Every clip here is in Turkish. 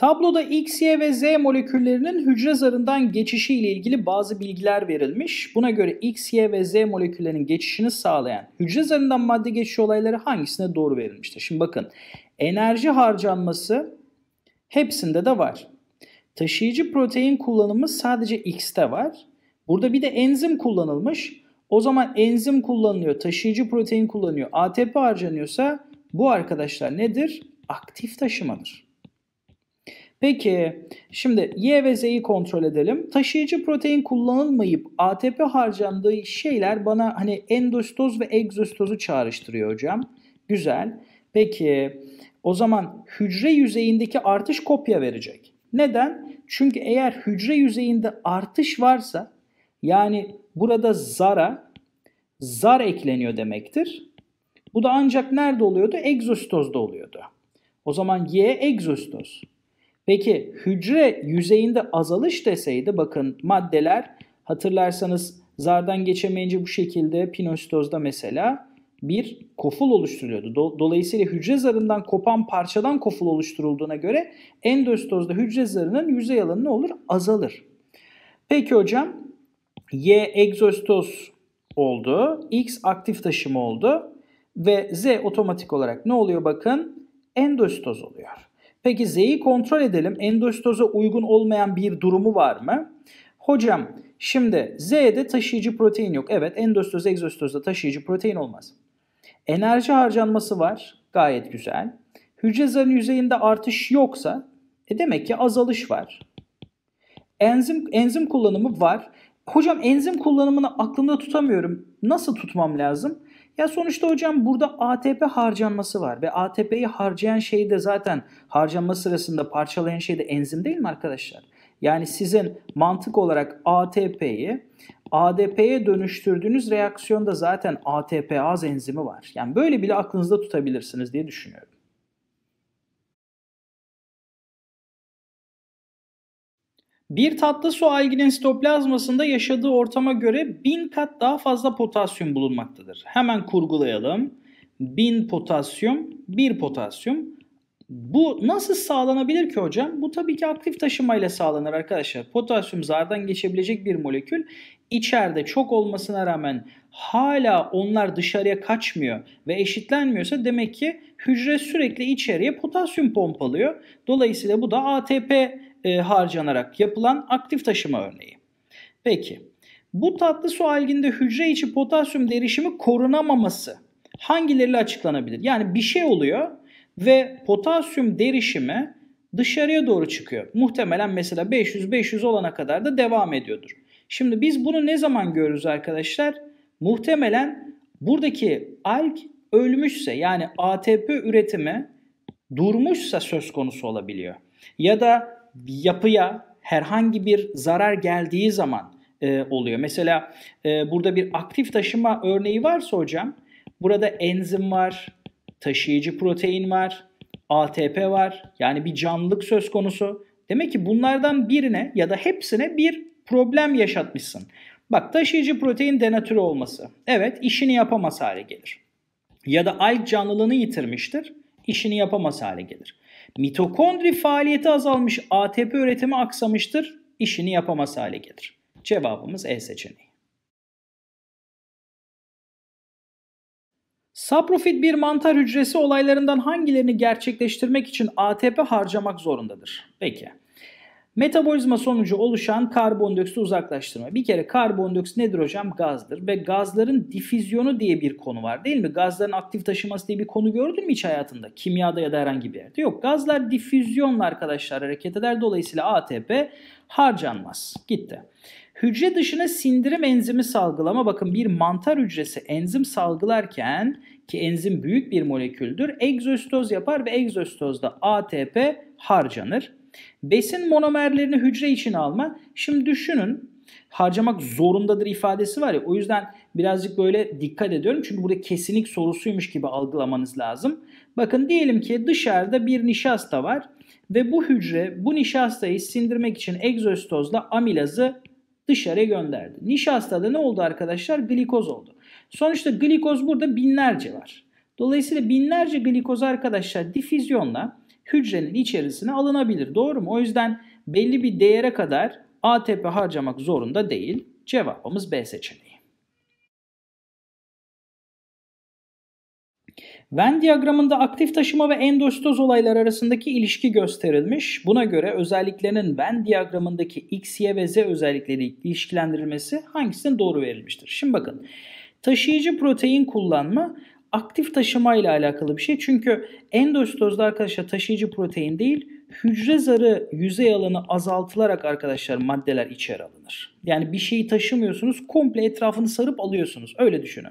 Tabloda X, Y ve Z moleküllerinin hücre zarından geçişi ile ilgili bazı bilgiler verilmiş. Buna göre X, Y ve Z moleküllerinin geçişini sağlayan hücre zarından madde geçişi olayları hangisine doğru verilmiştir? Şimdi bakın enerji harcanması hepsinde de var. Taşıyıcı protein kullanımı sadece X'te var. Burada bir de enzim kullanılmış. O zaman enzim kullanılıyor, taşıyıcı protein kullanıyor, ATP harcanıyorsa bu arkadaşlar nedir? Aktif taşımadır. Peki şimdi Y ve Z'yi kontrol edelim. Taşıyıcı protein kullanılmayıp ATP harcandığı şeyler bana hani endostoz ve egzostozu çağrıştırıyor hocam. Güzel. Peki o zaman hücre yüzeyindeki artış kopya verecek. Neden? Çünkü eğer hücre yüzeyinde artış varsa yani burada zara zar ekleniyor demektir. Bu da ancak nerede oluyordu? Egzostozda oluyordu. O zaman Y egzostoz. Peki hücre yüzeyinde azalış deseydi bakın maddeler hatırlarsanız zardan geçemeyince bu şekilde pinostozda mesela bir koful oluşturuyordu. Dolayısıyla hücre zarından kopan parçadan koful oluşturulduğuna göre endostozda hücre zarının yüzey alanı ne olur? Azalır. Peki hocam Y egzostoz oldu. X aktif taşıma oldu. Ve Z otomatik olarak ne oluyor bakın? Endostoz oluyor. Peki Z'yi kontrol edelim. Endostoza uygun olmayan bir durumu var mı? Hocam şimdi Z'de taşıyıcı protein yok. Evet endostoz egzostozda taşıyıcı protein olmaz. Enerji harcanması var. Gayet güzel. Hücre zarın yüzeyinde artış yoksa e demek ki azalış var. Enzim enzim kullanımı var. Hocam enzim kullanımını aklımda tutamıyorum. Nasıl tutmam lazım? Ya sonuçta hocam burada ATP harcanması var ve ATP'yi harcayan şey de zaten harcanma sırasında parçalayan şey de enzim değil mi arkadaşlar? Yani sizin mantık olarak ATP'yi ADP'ye dönüştürdüğünüz reaksiyonda zaten ATP az enzimi var. Yani böyle bile aklınızda tutabilirsiniz diye düşünüyorum. Bir tatlı su alginin sitoplazmasında yaşadığı ortama göre bin kat daha fazla potasyum bulunmaktadır. Hemen kurgulayalım. Bin potasyum, bir potasyum. Bu nasıl sağlanabilir ki hocam? Bu tabii ki aktif taşımayla sağlanır arkadaşlar. Potasyum zardan geçebilecek bir molekül. İçeride çok olmasına rağmen hala onlar dışarıya kaçmıyor ve eşitlenmiyorsa demek ki hücre sürekli içeriye potasyum pompalıyor. Dolayısıyla bu da ATP e, harcanarak yapılan aktif taşıma örneği. Peki bu tatlı su alginde hücre içi potasyum derişimi korunamaması hangileriyle açıklanabilir? Yani bir şey oluyor ve potasyum derişimi dışarıya doğru çıkıyor. Muhtemelen mesela 500-500 olana kadar da devam ediyordur. Şimdi biz bunu ne zaman görürüz arkadaşlar? Muhtemelen buradaki alg ölmüşse yani ATP üretimi durmuşsa söz konusu olabiliyor. Ya da yapıya herhangi bir zarar geldiği zaman e, oluyor. Mesela e, burada bir aktif taşıma örneği varsa hocam burada enzim var, taşıyıcı protein var, ATP var. Yani bir canlılık söz konusu. Demek ki bunlardan birine ya da hepsine bir problem yaşatmışsın. Bak taşıyıcı protein denatürü olması. Evet işini yapamaz hale gelir. Ya da alg canlılığını yitirmiştir. işini yapamaz hale gelir. Mitokondri faaliyeti azalmış ATP üretimi aksamıştır, işini yapamaz hale gelir. Cevabımız E seçeneği. Saprofit bir mantar hücresi olaylarından hangilerini gerçekleştirmek için ATP harcamak zorundadır? Peki. Metabolizma sonucu oluşan karbondioksit uzaklaştırma. Bir kere karbondioksit nedir hocam? Gazdır ve gazların difüzyonu diye bir konu var değil mi? Gazların aktif taşıması diye bir konu gördün mü hiç hayatında? Kimyada ya da herhangi bir yerde. Yok gazlar difüzyonla arkadaşlar hareket eder. Dolayısıyla ATP harcanmaz. Gitti. Hücre dışına sindirim enzimi salgılama. Bakın bir mantar hücresi enzim salgılarken ki enzim büyük bir moleküldür. Egzöstöz yapar ve egzöstözde ATP harcanır. Besin monomerlerini hücre için alma. Şimdi düşünün harcamak zorundadır ifadesi var ya o yüzden birazcık böyle dikkat ediyorum. Çünkü burada kesinlik sorusuymuş gibi algılamanız lazım. Bakın diyelim ki dışarıda bir nişasta var ve bu hücre bu nişastayı sindirmek için egzostozla amilazı dışarı gönderdi. Nişastada ne oldu arkadaşlar? Glikoz oldu. Sonuçta glikoz burada binlerce var. Dolayısıyla binlerce glikoz arkadaşlar difüzyonla hücrenin içerisine alınabilir. Doğru mu? O yüzden belli bir değere kadar ATP harcamak zorunda değil. Cevabımız B seçeneği. Venn diyagramında aktif taşıma ve endostoz olayları arasındaki ilişki gösterilmiş. Buna göre özelliklerinin Venn diyagramındaki X, Y ve Z özellikleri ilişkilendirilmesi hangisinin doğru verilmiştir? Şimdi bakın. Taşıyıcı protein kullanma aktif taşıma ile alakalı bir şey. Çünkü endostozda arkadaşlar taşıyıcı protein değil, hücre zarı yüzey alanı azaltılarak arkadaşlar maddeler içeri alınır. Yani bir şeyi taşımıyorsunuz, komple etrafını sarıp alıyorsunuz. Öyle düşünün.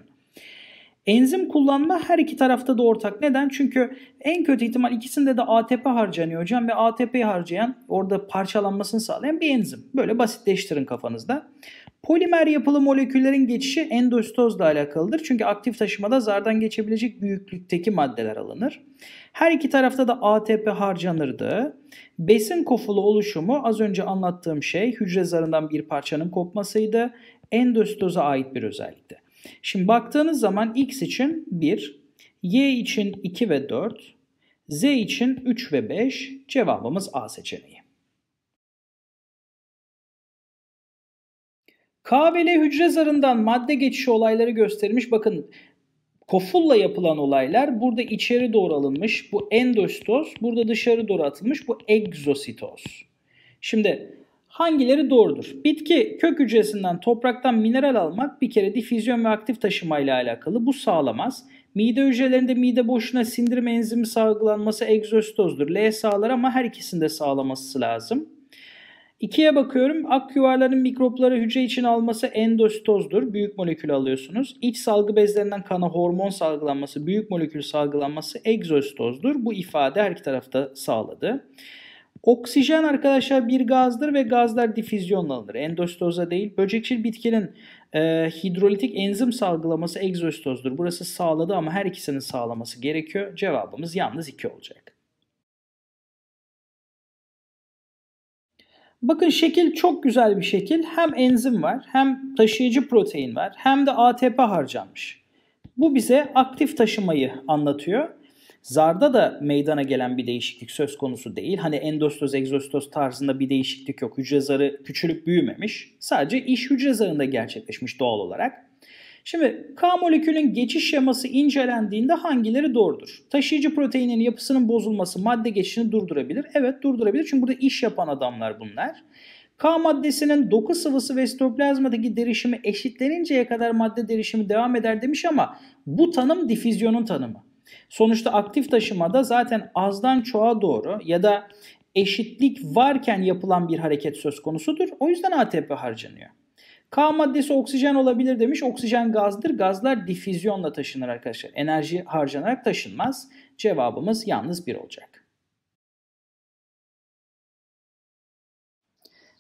Enzim kullanma her iki tarafta da ortak. Neden? Çünkü en kötü ihtimal ikisinde de ATP harcanıyor hocam ve ATP harcayan orada parçalanmasını sağlayan bir enzim. Böyle basitleştirin kafanızda. Polimer yapılı moleküllerin geçişi endostozla alakalıdır. Çünkü aktif taşımada zardan geçebilecek büyüklükteki maddeler alınır. Her iki tarafta da ATP harcanırdı. Besin kofulu oluşumu az önce anlattığım şey hücre zarından bir parçanın kopmasıydı. Endostoza ait bir özellikti. Şimdi baktığınız zaman X için 1, Y için 2 ve 4, Z için 3 ve 5 cevabımız A seçeneği. KVL hücre zarından madde geçişi olayları göstermiş. Bakın kofulla yapılan olaylar burada içeri doğru alınmış. Bu endositoz, burada dışarı doğru atılmış. Bu egzositoz. Şimdi hangileri doğrudur? Bitki kök hücresinden topraktan mineral almak bir kere difüzyon ve aktif taşımayla alakalı. Bu sağlamaz. Mide hücrelerinde mide boşuna sindirim enzimi salgılanması egzositozdur. L sağlar ama her ikisinde sağlaması lazım. 2'ye bakıyorum. Ak yuvarların mikropları hücre için alması endositozdur. Büyük molekül alıyorsunuz. İç salgı bezlerinden kana hormon salgılanması, büyük molekül salgılanması egzostozdur. Bu ifade her iki tarafta sağladı. Oksijen arkadaşlar bir gazdır ve gazlar difüzyonla alınır. Endostoza değil. Böcekçil bitkinin e, hidrolitik enzim salgılaması egzostozdur. Burası sağladı ama her ikisinin sağlaması gerekiyor. Cevabımız yalnız 2 olacak. Bakın şekil çok güzel bir şekil. Hem enzim var, hem taşıyıcı protein var, hem de ATP harcanmış. Bu bize aktif taşımayı anlatıyor. Zarda da meydana gelen bir değişiklik söz konusu değil. Hani endostoz, egzostoz tarzında bir değişiklik yok. Hücre zarı küçülüp büyümemiş. Sadece iş hücre zarında gerçekleşmiş doğal olarak. Şimdi K molekülün geçiş şeması incelendiğinde hangileri doğrudur? Taşıyıcı proteinin yapısının bozulması madde geçişini durdurabilir. Evet durdurabilir çünkü burada iş yapan adamlar bunlar. K maddesinin doku sıvısı ve sitoplazmadaki derişimi eşitleninceye kadar madde derişimi devam eder demiş ama bu tanım difüzyonun tanımı. Sonuçta aktif taşımada zaten azdan çoğa doğru ya da eşitlik varken yapılan bir hareket söz konusudur. O yüzden ATP harcanıyor. K maddesi oksijen olabilir demiş. Oksijen gazdır. Gazlar difüzyonla taşınır arkadaşlar. Enerji harcanarak taşınmaz. Cevabımız yalnız bir olacak.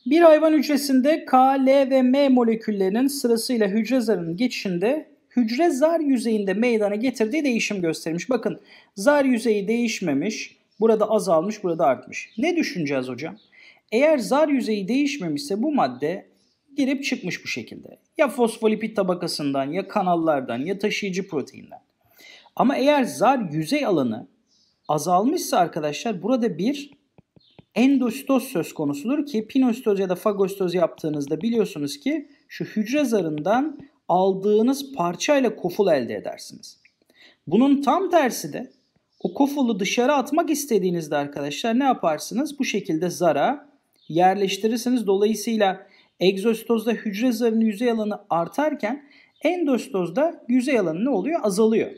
Bir hayvan hücresinde K, L ve M moleküllerinin sırasıyla hücre zarının geçişinde hücre zar yüzeyinde meydana getirdiği değişim göstermiş. Bakın zar yüzeyi değişmemiş, burada azalmış, burada artmış. Ne düşüneceğiz hocam? Eğer zar yüzeyi değişmemişse bu madde girip çıkmış bu şekilde. Ya fosfolipid tabakasından ya kanallardan ya taşıyıcı proteinden. Ama eğer zar yüzey alanı azalmışsa arkadaşlar burada bir endositoz söz konusudur ki pinositoz ya da fagositoz yaptığınızda biliyorsunuz ki şu hücre zarından aldığınız parçayla koful elde edersiniz. Bunun tam tersi de o kofulu dışarı atmak istediğinizde arkadaşlar ne yaparsınız? Bu şekilde zara yerleştirirsiniz. Dolayısıyla Egzostozda hücre zarının yüzey alanı artarken endostozda yüzey alanı ne oluyor? Azalıyor.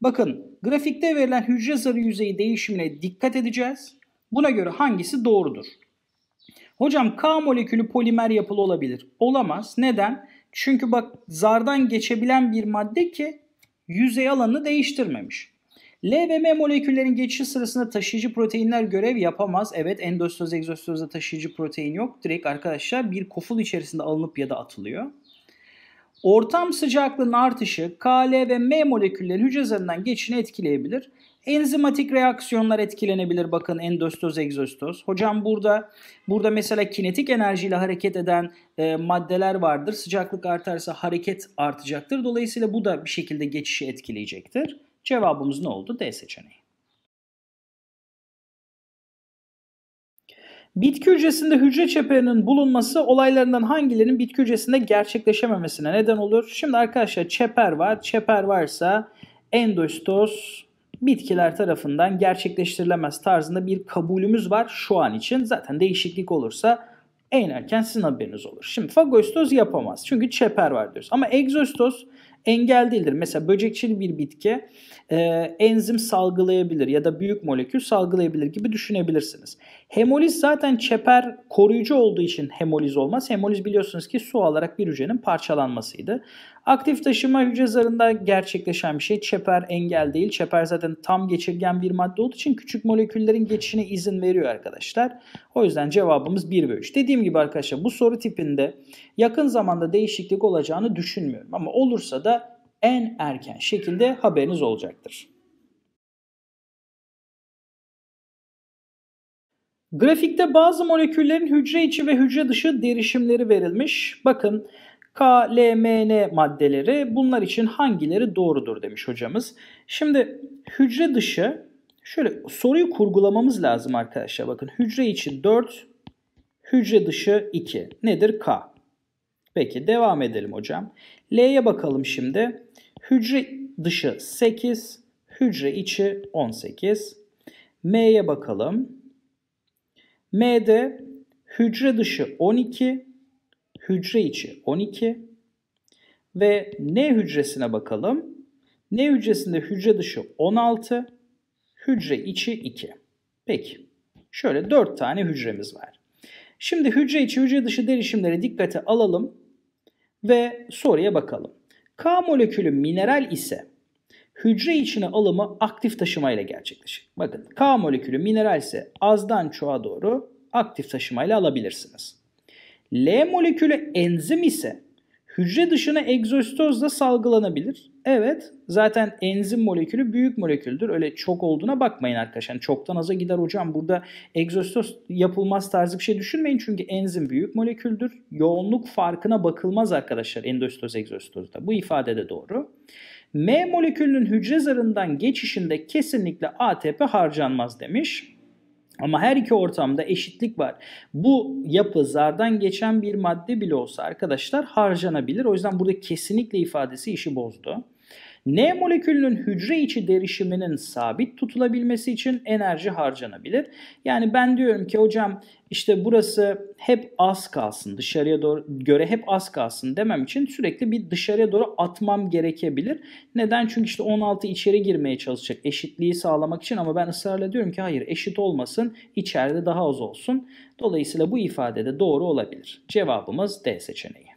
Bakın grafikte verilen hücre zarı yüzeyi değişimine dikkat edeceğiz. Buna göre hangisi doğrudur? Hocam K molekülü polimer yapılı olabilir. Olamaz. Neden? Çünkü bak zardan geçebilen bir madde ki yüzey alanını değiştirmemiş. L ve M moleküllerin geçiş sırasında taşıyıcı proteinler görev yapamaz. Evet endostöz egzostözde taşıyıcı protein yok. Direkt arkadaşlar bir koful içerisinde alınıp ya da atılıyor. Ortam sıcaklığının artışı KL ve M moleküllerin hücre zarından geçişini etkileyebilir. Enzimatik reaksiyonlar etkilenebilir bakın endostöz egzostöz. Hocam burada burada mesela kinetik enerjiyle hareket eden e, maddeler vardır. Sıcaklık artarsa hareket artacaktır. Dolayısıyla bu da bir şekilde geçişi etkileyecektir. Cevabımız ne oldu? D seçeneği. Bitki hücresinde hücre çeperinin bulunması olaylarından hangilerinin bitki hücresinde gerçekleşememesine neden olur? Şimdi arkadaşlar çeper var. Çeper varsa endostoz bitkiler tarafından gerçekleştirilemez tarzında bir kabulümüz var şu an için. Zaten değişiklik olursa en erken sizin haberiniz olur. Şimdi fagostoz yapamaz çünkü çeper var diyoruz. Ama egzostoz engel değildir. Mesela böcekçil bir bitki e, enzim salgılayabilir ya da büyük molekül salgılayabilir gibi düşünebilirsiniz. Hemoliz zaten çeper koruyucu olduğu için hemoliz olmaz. Hemoliz biliyorsunuz ki su alarak bir hücrenin parçalanmasıydı. Aktif taşıma hücre zarında gerçekleşen bir şey. Çeper engel değil. Çeper zaten tam geçirgen bir madde olduğu için küçük moleküllerin geçişine izin veriyor arkadaşlar. O yüzden cevabımız 1 ve 3. Dediğim gibi arkadaşlar bu soru tipinde yakın zamanda değişiklik olacağını düşünmüyorum. Ama olursa da en erken şekilde haberiniz olacaktır. Grafikte bazı moleküllerin hücre içi ve hücre dışı derişimleri verilmiş. Bakın K, L, M, N maddeleri bunlar için hangileri doğrudur demiş hocamız. Şimdi hücre dışı şöyle soruyu kurgulamamız lazım arkadaşlar. Bakın hücre içi 4, hücre dışı 2. Nedir K? Peki devam edelim hocam. L'ye bakalım şimdi. Hücre dışı 8, hücre içi 18. M'ye bakalım. M'de hücre dışı 12, hücre içi 12 ve N hücresine bakalım. N hücresinde hücre dışı 16, hücre içi 2. Peki. Şöyle 4 tane hücremiz var. Şimdi hücre içi hücre dışı derişimlere dikkate alalım ve soruya bakalım. K molekülü mineral ise hücre içine alımı aktif taşımayla gerçekleşir. Bakın K molekülü mineral ise azdan çoğa doğru aktif taşımayla alabilirsiniz. L molekülü enzim ise hücre dışına egzostozla salgılanabilir. Evet zaten enzim molekülü büyük moleküldür. Öyle çok olduğuna bakmayın arkadaşlar. Yani çoktan aza gider hocam. Burada egzostoz yapılmaz tarzı bir şey düşünmeyin. Çünkü enzim büyük moleküldür. Yoğunluk farkına bakılmaz arkadaşlar endostoz egzostozda. Bu ifade de doğru. M molekülünün hücre zarından geçişinde kesinlikle ATP harcanmaz demiş. Ama her iki ortamda eşitlik var. Bu yapı zardan geçen bir madde bile olsa arkadaşlar harcanabilir. O yüzden burada kesinlikle ifadesi işi bozdu. N molekülünün hücre içi derişiminin sabit tutulabilmesi için enerji harcanabilir. Yani ben diyorum ki hocam işte burası hep az kalsın dışarıya doğru göre hep az kalsın demem için sürekli bir dışarıya doğru atmam gerekebilir. Neden? Çünkü işte 16 içeri girmeye çalışacak eşitliği sağlamak için ama ben ısrarla diyorum ki hayır eşit olmasın içeride daha az olsun. Dolayısıyla bu ifade de doğru olabilir. Cevabımız D seçeneği.